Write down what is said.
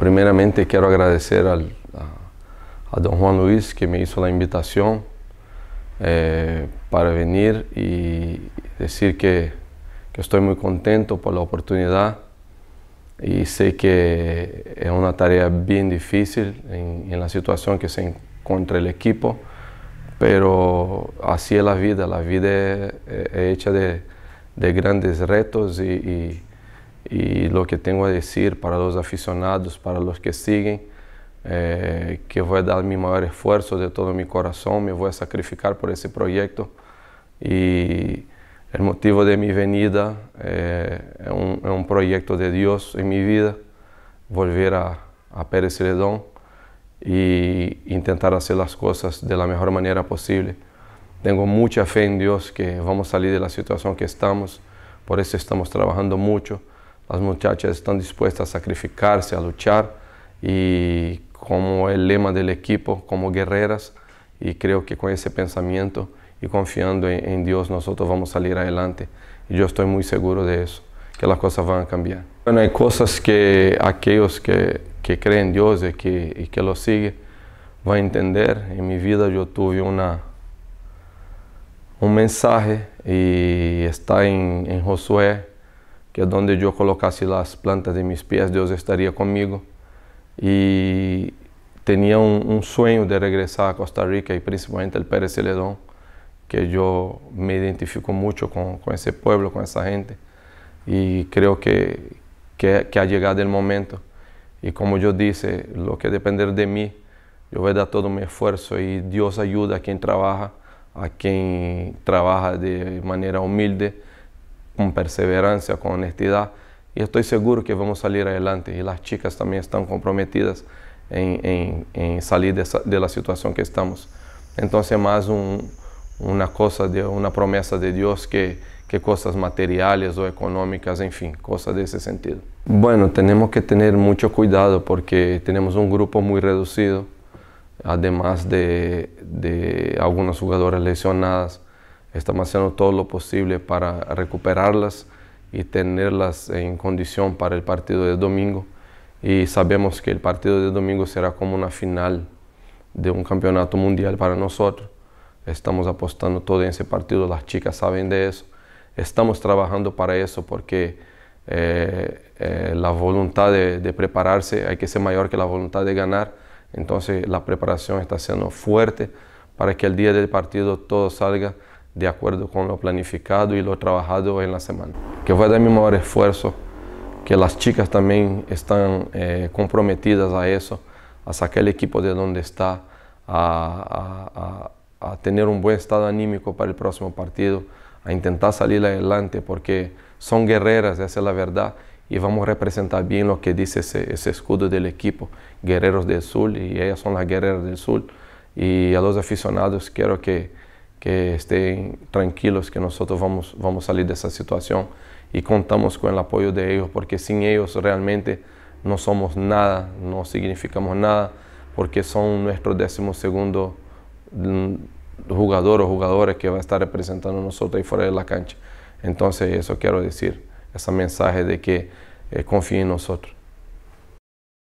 Primeramente quiero agradecer a, Don Juan Luis que me hizo la invitación eh, para venir y decir que, estoy muy contento por la oportunidad y sé que es una tarea bien difícil en, la situación que se encuentra el equipo, pero así es la vida, la vida es, eh, eh, hecha de, grandes retos y, y lo que tengo a decir para los aficionados, para los que siguen, eh, que voy a dar mi mayor esfuerzo de todo mi corazón, me voy a sacrificar por ese proyecto. Y el motivo de mi venida eh, es, un, proyecto de Dios en mi vida, volver a, Pérez Celedón y intentar hacer las cosas de la mejor manera posible. Tengo mucha fe en Dios que vamos a salir de la situación que estamos, por eso estamos trabajando mucho las muchachas están dispuestas a sacrificarse, a luchar y como el lema del equipo, como guerreras, y creo que con ese pensamiento y confiando en, Dios nosotros vamos a salir adelante. Y yo estoy muy seguro de eso, que las cosas van a cambiar. Bueno, hay cosas que aquellos que, creen en Dios y que, que lo siguen van a entender. En mi vida yo tuve una, un mensaje y está en Josué que donde yo colocase las plantas de mis pies, Dios estaría conmigo. Y tenía un, sueño de regresar a Costa Rica y principalmente al Pérez Celedón, que yo me identifico mucho con, ese pueblo, con esa gente. Y creo que, que, que ha llegado el momento. Y como yo dice, lo que depender de mí, yo voy a dar todo mi esfuerzo y Dios ayuda a quien trabaja, a quien trabaja de manera humilde con perseverancia, con honestidad, y estoy seguro que vamos a salir adelante. Y las chicas también están comprometidas en, en, salir de, la situación que estamos. Entonces, más una cosa, de, una promesa de Dios que, que cosas materiales o económicas, en fin, cosas de ese sentido. Bueno, tenemos que tener mucho cuidado porque tenemos un grupo muy reducido, además de, de algunos jugadores lesionados. Estamos haciendo todo lo posible para recuperarlas y tenerlas en condición para el partido de domingo. Y sabemos que el partido de domingo será como una final de un campeonato mundial para nosotros. Estamos apostando todo en ese partido, las chicas saben de eso. Estamos trabajando para eso porque eh, eh, la voluntad de, de, prepararse hay que ser mayor que la voluntad de ganar. Entonces la preparación está siendo fuerte para que el día del partido todo salga de acuerdo con lo planificado y lo trabajado en la semana. Que voy a dar mi mayor esfuerzo, que las chicas también están eh, comprometidas a eso, a sacar el equipo de donde está, a, tener un buen estado anímico para el próximo partido, a intentar salir adelante, porque son guerreras, esa es la verdad, y vamos a representar bien lo que dice ese, escudo del equipo, Guerreros del Sur, y ellas son las Guerreras del Sur. Y a los aficionados quiero que que estén tranquilos que nosotros vamos, vamos a salir de esa situación y contamos con el apoyo de ellos porque sin ellos realmente no somos nada, no significamos nada porque son nuestro décimo segundo mm, jugador o jugadores que va a estar representando a nosotros ahí fuera de la cancha. Entonces eso quiero decir, ese mensaje de que eh, confíen en nosotros.